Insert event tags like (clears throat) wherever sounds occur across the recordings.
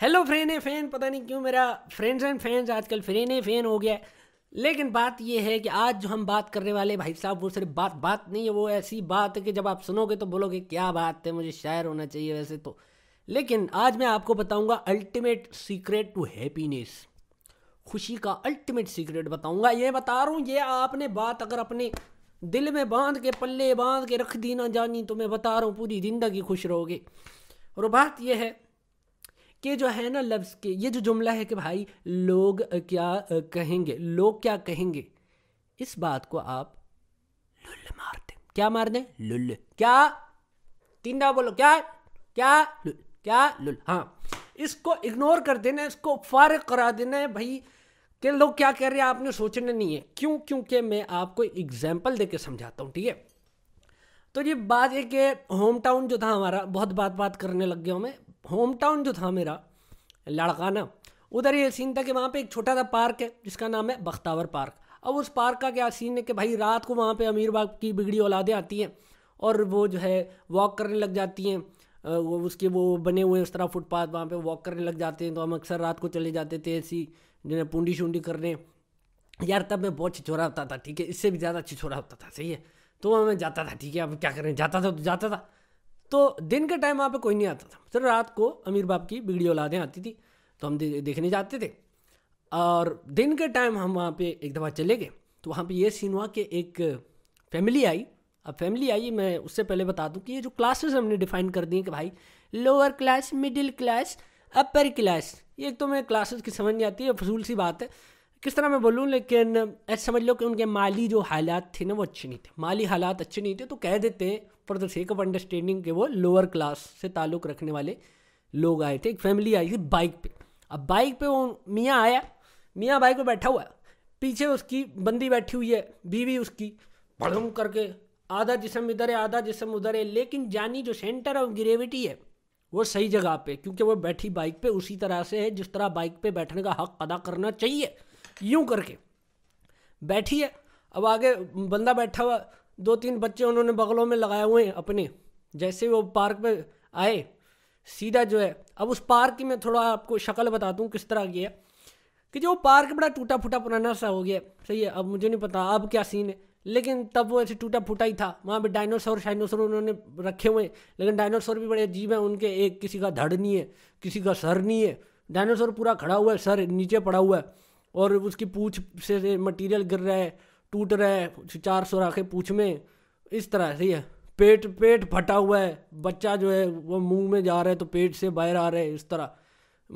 Hello फ्रेन है fan पता नहीं क्यों मेरा फ्रेंड्स एंड फैंस आजकल फ्रेन है फैन हो गया है लेकिन बात ये है कि आज जो हम बात करने वाले भाई साहब वो सिर्फ बात बात नहीं है वो ऐसी बात है कि जब आप सुनोगे तो बोलोगे क्या बात है मुझे शायर होना चाहिए वैसे तो लेकिन आज मैं आपको बताऊंगा अल्टीमेट सीक्रेट टू हैप्पीनेस खुशी का अल्टीमेट सीक्रेट बताऊंगा ये बता रहा हूँ ये आपने बात अगर अपने दिल में बांध के पल्ले बांध के रख दी ना जानी तो मैं बता रहा हूँ पूरी ज़िंदगी खुश रहोगे और बात यह है के जो है ना लफ्ज़ के ये जो जुमला है कि भाई लोग क्या कहेंगे लोग क्या कहेंगे इस बात को आप लुल्ल मार दें क्या मार दें लुल्ल क्या तीन दा बोलो क्या क्या लुल क्या लुल हाँ इसको इग्नोर कर देना इसको फार करा देना है भाई कि लोग क्या कह रहे हैं आपने सोचना नहीं है क्यों क्योंकि मैं आपको एग्जाम्पल दे समझाता हूँ ठीक है तो ये बात है कि होम टाउन जो था हमारा बहुत बात बात करने लग गया हूँ मैं होम टाउन जो था मेरा लाड़काना उधर ये सीन था कि वहाँ पे एक छोटा सा पार्क है जिसका नाम है बख्तावर पार्क अब उस पार्क का क्या सीन है कि भाई रात को वहाँ पे अमीर बाग की बिगड़ी औलादें आती हैं और वो जो है वॉक करने लग जाती हैं वो उसके वो बने हुए उस तरह फुटपाथ वहाँ पे वॉक करने लग जाते हैं तो हम अक्सर रात को चले जाते थे ऐसी जो है पूंडी शूडी करने यार तब मैं बहुत छिछोरा होता था ठीक है इससे भी ज़्यादा छिछोरा होता था सही है तो मैं जाता था ठीक है अब क्या करें जाता था तो जाता था तो दिन के टाइम वहाँ पे कोई नहीं आता था फिर रात को अमीर बाप की बिगड़ी औलादें आती थी तो हम देखने जाते थे और दिन के टाइम हम वहाँ पे एक दफ़ा चले गए तो वहाँ पे ये सीन हुआ कि एक फैमिली आई अब फैमिली आई मैं उससे पहले बता दूँ कि ये जो क्लासेस हमने डिफाइन कर दी कि भाई lower class middle class upper class ये एक तो मैं क्लासेस की समझ नहीं आती है फजूल सी बात है किस तरह मैं बोलूँ लेकिन ऐसा समझ लो कि उनके माली जो हालात थे ना वो अच्छे नहीं थे माली हालात अच्छे नहीं थे तो कह देते हैं for the sake of understanding के वो लोअर क्लास से ताल्लुक़ रखने वाले लोग आए थे एक फैमिली आई थी बाइक पे अब बाइक पे वो मियाँ आया मियाँ बाइक पे बैठा हुआ है पीछे उसकी बंदी बैठी हुई है बीवी उसकी भड़म करके आधा जिसम इधर है आधा जिसम उधर है लेकिन जानी जो सेंटर ऑफ ग्रेविटी है वो सही जगह पे क्योंकि वो बैठी बाइक पे उसी तरह से है जिस तरह बाइक पे बैठने का हक अदा करना चाहिए यूं करके बैठी है अब आगे बंदा बैठा हुआ दो तीन बच्चे उन्होंने बगलों में लगाए हुए हैं अपने जैसे वो पार्क में आए सीधा जो है अब उस पार्क की मैं थोड़ा आपको शक्ल बता दूँ किस तरह की है कि जो पार्क बड़ा टूटा फूटा पुराना सा हो गया सही है अब मुझे नहीं पता अब क्या सीन है लेकिन तब वो ऐसे टूटा फूटा ही था वहाँ पर डायनासोर शाइनोसोर उन्होंने रखे हुए हैं लेकिन डायनासोर भी बड़े अजीब हैं उनके एक किसी का धड़ नहीं है किसी का सर नहीं है डायनासोर पूरा खड़ा हुआ है सर नीचे पड़ा हुआ है और उसकी पूछ से मटीरियल गिर रहा है टूट रहा है चार सुराखे पूछ में इस तरह ठीक है पेट पेट फटा हुआ है बच्चा जो है वो मुंह में जा रहा है तो पेट से बाहर आ रहा है इस तरह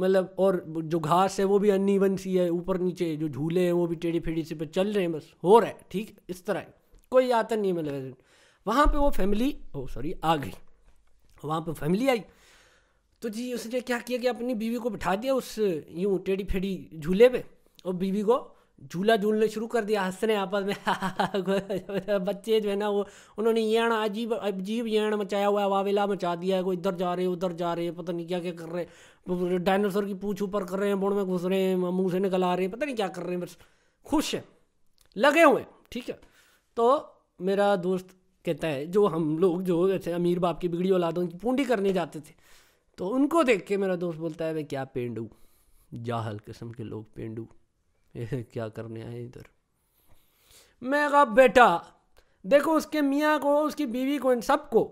मतलब और जो घास है वो भी अनईवन सी है ऊपर नीचे जो झूले हैं वो भी टेढ़ी फेढ़ी सी पर चल रहे हैं बस हो रहा है ठीक इस तरह है। कोई आता नहीं है मतलब वहाँ पर वो फैमिली ओ सॉरी आ गई वहाँ पर फैमिली आई तो जी उसने क्या किया कि अपनी बीवी को बिठा दिया उस यूँ टेढ़ी फेढ़ी झूले पे और बीवी को झूला झूलने शुरू कर दिया हंसने आपस में (laughs) बच्चे जो है ना वो उन्होंने यण अजीब अजीब यण मचाया हुआ है वावेला मचा दिया है कोई इधर जा रहे उधर जा रहे पता नहीं क्या क्या कर रहे डायनासोर की पूछ ऊपर कर रहे हैं बोड़ में घुस रहे हैं मुँह से निकल आ रहे हैं पता नहीं क्या कर रहे हैं बस खुश है लगे हुए ठीक है तो मेरा दोस्त कहता है जो हम लोग जो जैसे अमीर बाप की बिगड़ी औलादों की पूंडी करने जाते थे तो उनको देख के मेरा दोस्त बोलता है भाई क्या पेंडू जाहल किस्म के लोग पेंडू (laughs) क्या करने आए इधर मैं कहा बेटा देखो उसके मियाँ को उसकी बीवी को इन सबको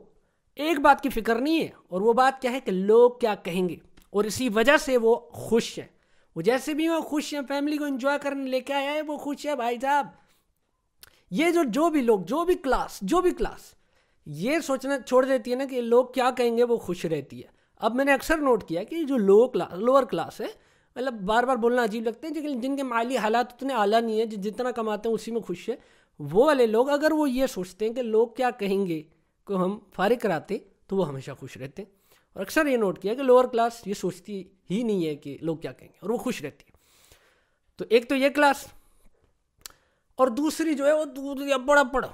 एक बात की फिक्र नहीं है और वो बात क्या है कि लोग क्या कहेंगे और इसी वजह से वो खुश हैं वो जैसे भी वो खुश हैं फैमिली को इंजॉय करने लेके आया है वो खुश है भाई साहब ये जो जो भी लोग जो भी क्लास जो भी क्लास ये सोचना छोड़ देती है ना कि लोग क्या कहेंगे वो खुश रहती है अब मैंने अक्सर नोट किया कि जो लोअर क्लास लोअर क्लास है मतलब बार बार बोलना अजीब लगते हैं लेकिन जिनके माली हालात उतने आला नहीं है जो जितना कमाते हैं उसी में खुश है वो वाले लोग अगर वो ये सोचते हैं कि लोग क्या कहेंगे को हम फारिग कराते तो वो हमेशा खुश रहते हैं और अक्सर ये नोट किया कि लोअर क्लास ये सोचती ही नहीं है कि लोग क्या कहेंगे और वो खुश रहती है तो एक तो ये क्लास और दूसरी जो है वो दूसरी अपर अपर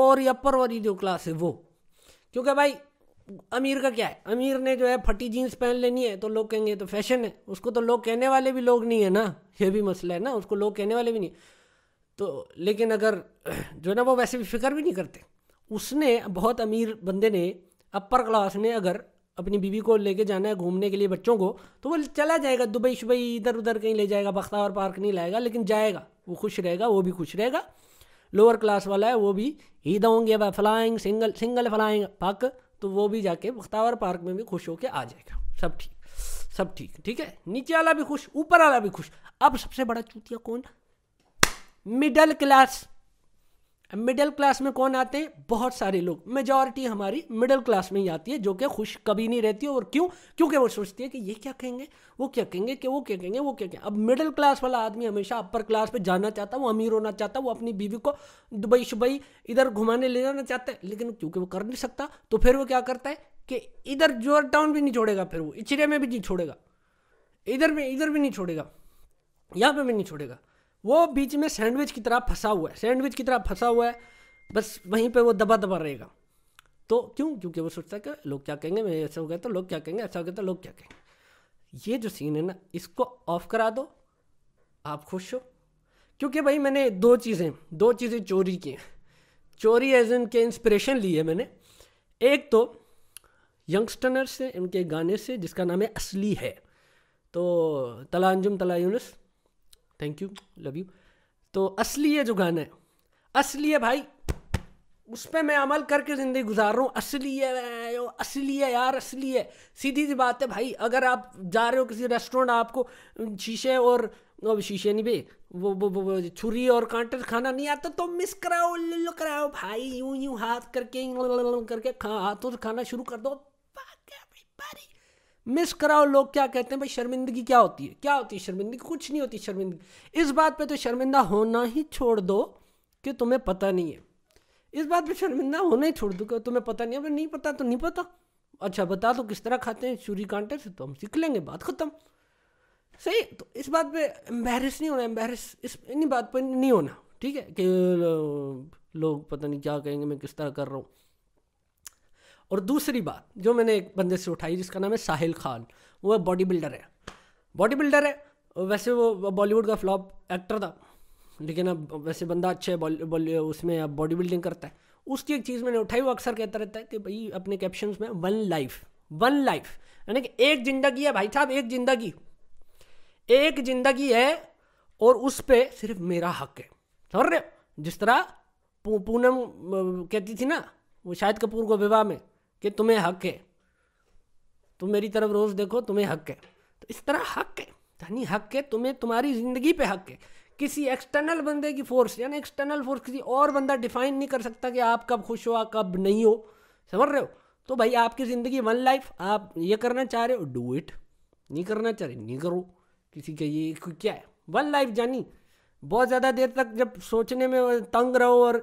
और अपर वाली जो क्लास है वो क्योंकि भाई अमीर का क्या है अमीर ने जो है फटी जीन्स पहन लेनी है तो लोग कहेंगे तो फैशन है उसको तो लोग कहने वाले भी लोग नहीं है ना ये भी मसला है ना उसको लोग कहने वाले भी नहीं तो लेकिन अगर (clears throat) जो है ना वो वैसे भी फिक्र भी नहीं करते उसने बहुत अमीर बंदे ने अपर क्लास ने अगर अपनी बीवी को लेके जाना है घूमने के लिए बच्चों को तो वो चला जाएगा दुबई शुबई इधर उधर कहीं ले जाएगा बख्तावर पार्क नहीं लाएगा लेकिन जाएगा वो खुश रहेगा वो भी खुश रहेगा लोअर क्लास वाला है वो भी ईद होंगे फ्लाइंग सिंगल सिंगल फ्लाइंग पक तो वो भी जाके बख्तावर पार्क में भी खुश होकर आ जाएगा सब ठीक सब ठीक ठीक है नीचे वाला भी खुश ऊपर वाला भी खुश अब सबसे बड़ा चूतिया कौन मिडल क्लास मिडिल क्लास में कौन आते हैं बहुत सारे लोग मेजॉरिटी हमारी मिडिल क्लास में ही आती है जो कि खुश कभी नहीं रहती और क्यों क्योंकि वो सोचती है कि ये क्या कहेंगे वो क्या कहेंगे कि वो क्या कहेंगे वो क्या कहेंगे अब मिडिल क्लास वाला आदमी हमेशा अपर क्लास पे जाना चाहता है वो अमीर होना चाहता है वो अपनी बीवी को दुबई शुबई इधर घुमाने ले जाना चाहता है लेकिन क्योंकि वो कर नहीं सकता तो फिर वो क्या करता है कि इधर जोर टाउन भी नहीं छोड़ेगा फिर वो इचरे में भी नहीं छोड़ेगा इधर में इधर भी नहीं छोड़ेगा यहाँ पर भी नहीं छोड़ेगा वो बीच में सैंडविच की तरह फंसा हुआ है सैंडविच की तरह फंसा हुआ है बस वहीं पे वो दबा दबा रहेगा तो क्यों क्योंकि वो सोचता है कि लोग क्या कहेंगे मैं ऐसा हो गया तो लोग क्या कहेंगे ऐसा हो गया तो लोग क्या कहेंगे ये जो सीन है ना इसको ऑफ करा दो आप खुश हो क्योंकि भाई मैंने दो चीज़ें दो चीज़ें चोरी की चोरी एज इन के इंस्पिरेशन ली है मैंने एक तो यंगस्टनर से उनके गाने से जिसका नाम है असली है तो तलाजुम अंजुम तला Yunus thank you love you तो असली है जो गाना है असली है भाई उस पर मैं अमल करके ज़िंदगी गुजार रहा हूँ असली है असली है यार असली है सीधी सी बात है भाई अगर आप जा रहे हो किसी रेस्टोरेंट आपको शीशे और शीशे नहीं बे वो वो वो छुरी और कांटे खाना नहीं आता तो मिस कराओ कराओ भाई यूं यूं हाथ करके करके खा हाथों से खाना शुरू कर दो मिस कराओ लोग क्या कहते हैं भाई शर्मिंदगी क्या होती है क्या होती है शर्मिंदगी कुछ नहीं होती शर्मिंदगी इस बात पे तो शर्मिंदा होना ही छोड़ दो कि तुम्हें पता नहीं है इस बात पे शर्मिंदा होना ही छोड़ दो कि तुम्हें पता नहीं है नहीं पता तो नहीं पता अच्छा बता दो किस तरह खाते हैं चूरी कांटे से तो हम सीख लेंगे बात ख़त्म सही तो इस बात पे एम्बेरस नहीं होना एम्बेरस इस इन्हीं बात पर नहीं होना ठीक है कि लोग पता नहीं क्या कहेंगे मैं किस तरह कर रहा हूँ और दूसरी बात जो मैंने एक बंदे से उठाई जिसका नाम है साहिल खान वो बॉडी बिल्डर है बॉडी बिल्डर है वैसे वो बॉलीवुड का फ्लॉप एक्टर था लेकिन अब वैसे बंदा अच्छे है उसमें अब बॉडी बिल्डिंग करता है उसकी एक चीज़ मैंने उठाई वो अक्सर कहता रहता है कि भाई अपने कैप्शन में वन लाइफ वन लाइफ यानी कि एक ज़िंदगी है भाई साहब एक ज़िंदगी एक ज़िंदगी है और उस पर सिर्फ मेरा हक है समझ रहे जिस तरह पूनम कहती थी ना वो शायद कपूर को विवाह में कि तुम्हें हक है तुम मेरी तरफ रोज़ देखो तुम्हें हक है तो इस तरह हक है यानी हक है तुम्हें तुम्हारी ज़िंदगी पे हक है किसी एक्सटर्नल बंदे की फोर्स यानी एक्सटर्नल फोर्स किसी और बंदा डिफाइन नहीं कर सकता कि आप कब खुश हो कब नहीं हो समझ रहे हो तो भाई आपकी ज़िंदगी वन लाइफ आप ये करना चाह रहे हो डू इट नहीं करना चाह रहे नहीं करो किसी के ये क्या है वन लाइफ जानी बहुत ज़्यादा देर तक जब सोचने में तंग रहो और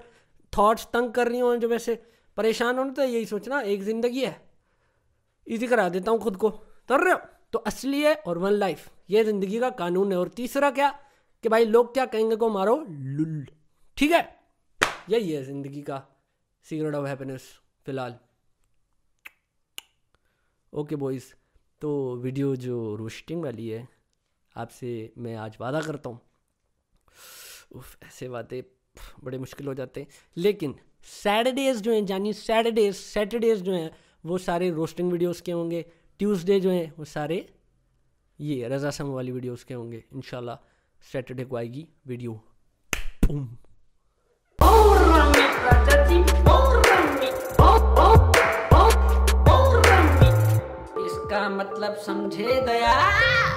थॉट्स तंग कर रही हो जो वैसे परेशान होने तो यही सोचना एक ज़िंदगी है इजी करा देता हूँ खुद को तर रहे हो तो असली है और वन लाइफ ये ज़िंदगी का कानून है और तीसरा क्या कि भाई लोग क्या कहेंगे को मारो लुल ठीक है यही है ज़िंदगी का सीक्रेट ऑफ हैप्पीनेस फ़िलहाल ओके बॉयज़ तो वीडियो जो रोस्टिंग वाली है आपसे मैं आज वादा करता हूँ ऐसे वादे बड़े मुश्किल हो जाते हैं लेकिन सैटरडेज जो हैं यानी सैटरडेज सैटरडेज जो हैं वो सारे रोस्टिंग वीडियोस के होंगे ट्यूसडे जो हैं वो सारे ये रजा सम वाली वीडियोस के होंगे इन सैटरडे को आएगी वीडियो इसका मतलब समझे दया